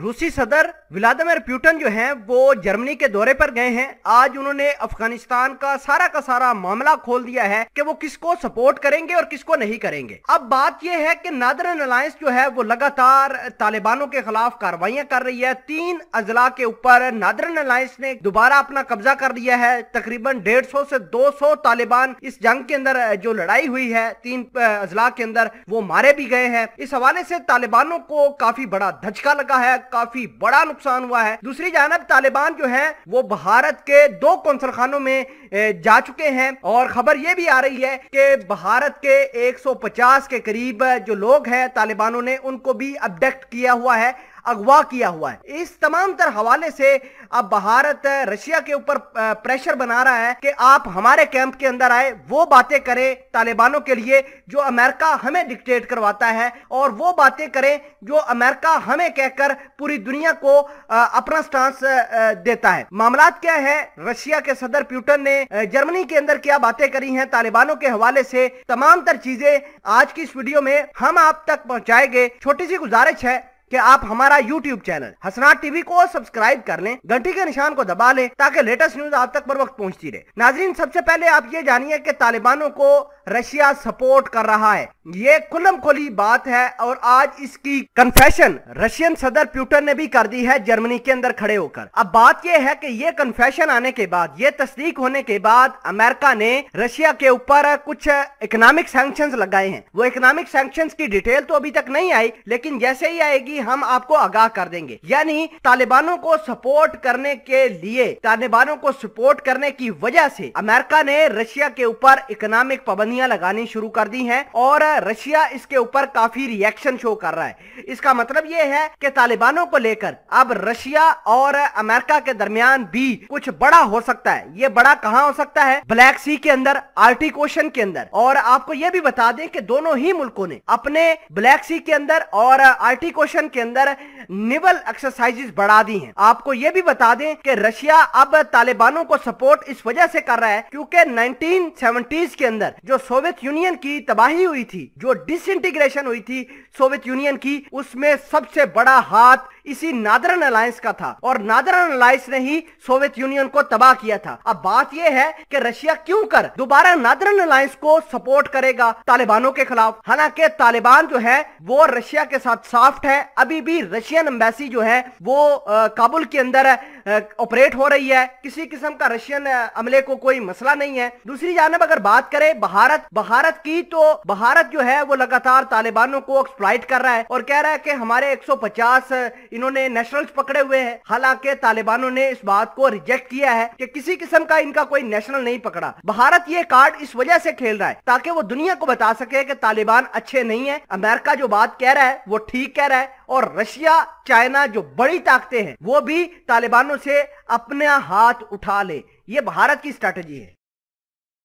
रूसी सदर Vladimir Putin जो हैं वो जर्मनी के दौरे पर गए हैं आज उन्होंने अफगानिस्तान का सारा का सारा मामला खोल दिया है कि वो किसको सपोर्ट करेंगे और किसको नहीं करेंगे अब बात यह है कि नादरन अलायंस जो है वो लगातार तालिबानों के खिलाफ कार्रवाइयां कर रही है तीन अजला के ऊपर नादरन अलायंस ने दोबारा अपना कब्जा कर लिया है तकरीबन डेढ़ सौ से दो सौ तालिबान इस जंग के अंदर जो लड़ाई हुई है तीन अजला के अंदर वो मारे भी गए हैं इस हवाले से तालिबानों को काफी बड़ा धचका लगा है काफी बड़ा नुकसान हुआ है दूसरी जानब तालिबान जो है वो भारत के दो कौंसल खानों में जा चुके हैं और खबर ये भी आ रही है कि भारत के 150 के करीब जो लोग हैं तालिबानों ने उनको भी अबडेक्ट किया हुआ है अगवा किया हुआ है इस तमाम तर हवाले से अब भारत रशिया के ऊपर प्रेशर बना रहा है कि आप हमारे कैंप के अंदर आए वो बातें करें तालिबानों के लिए जो अमेरिका हमें डिक्टेट करवाता है और वो बातें करें जो अमेरिका हमें कहकर पूरी दुनिया को अपना स्टांस देता है मामला क्या है रशिया के सदर प्यूटन ने जर्मनी के अंदर क्या बातें करी हैं तालिबानों के हवाले से तमाम तर चीजें आज की इस वीडियो में हम आप तक पहुंचाएंगे छोटी सी गुजारिश है कि आप हमारा YouTube चैनल हसनाट टीवी को सब्सक्राइब कर लें घंटी के निशान को दबा लें ताकि लेटेस्ट न्यूज आप तक पर वक्त पहुंचती रहे नाजरीन सबसे पहले आप ये जानिए कि तालिबानों को रशिया सपोर्ट कर रहा है ये खुलम खुली बात है और आज इसकी कन्फेशन रशियन सदर प्यूटर ने भी कर दी है जर्मनी के अंदर खड़े होकर अब बात यह है कि ये कन्फेशन आने के बाद ये तस्दीक होने के बाद अमेरिका ने रशिया के ऊपर कुछ इकोनॉमिक सेंक्शन लगाए हैं वो इकोनॉमिक सेंक्शन की डिटेल तो अभी तक नहीं आई लेकिन जैसे ही आएगी की हम आपको आगाह कर देंगे यानी तालिबानों को सपोर्ट करने के लिए तालिबानों को सपोर्ट करने की वजह से अमेरिका ने रशिया के ऊपर इकोनॉमिक पाबंदियां लगानी शुरू कर दी हैं और रशिया इसके ऊपर काफी रिएक्शन शो कर रहा है इसका मतलब यह है कि तालिबानों को लेकर अब रशिया और अमेरिका के दरमियान भी कुछ बड़ा हो सकता है ये बड़ा कहाँ हो सकता है ब्लैक सी के अंदर आर्टिक ओशन के अंदर और आपको यह भी बता दें कि दोनों ही मुल्कों ने अपने ब्लैक सी के अंदर और आर्टिक ओशन के अंदर नेवल एक्सरसाइजेस बढ़ा दी हैं आपको ये भी बता दें कि रशिया अब तालिबानों को सपोर्ट इस वजह से कर रहा है क्योंकि 1970s के अंदर जो सोवियत यूनियन की तबाही हुई थी जो डिसइंटीग्रेशन हुई थी सोवियत यूनियन की उसमें सबसे बड़ा हाथ इसी नादरन अलायंस का था और नादरन अलायंस ने ही सोवियत यूनियन को तबाह किया था अब बात यह है कि रशिया क्यों कर दोबारा नादरन अलायंस को सपोर्ट करेगा तालिबानों के खिलाफ हालांकि तालिबान जो है वो रशिया के साथ साफ्ट है अभी भी रशियन एम्बेसी जो है वो आ, काबुल के अंदर है ऑपरेट हो रही है किसी किस्म का रशियन अमले को कोई मसला नहीं है दूसरी जानब अगर बात करें भारत भारत की तो भारत जो है वो लगातार तालिबानों को एक्सप्लाइट कर रहा है और कह रहा है कि हमारे 150 इन्होंने नेशनल पकड़े हुए हैं हालांकि तालिबानों ने इस बात को रिजेक्ट किया है कि किसी किस्म का इनका कोई नेशनल नहीं पकड़ा भारत ये कार्ड इस वजह से खेल रहा है ताकि वो दुनिया को बता सके कि तालिबान अच्छे नहीं है अमेरिका जो बात कह रहा है वो ठीक कह रहा है और रशिया चाइना जो बड़ी ताकतें हैं वो भी तालिबानों से अपना हाथ उठा ले ये भारत की स्ट्रैटेजी है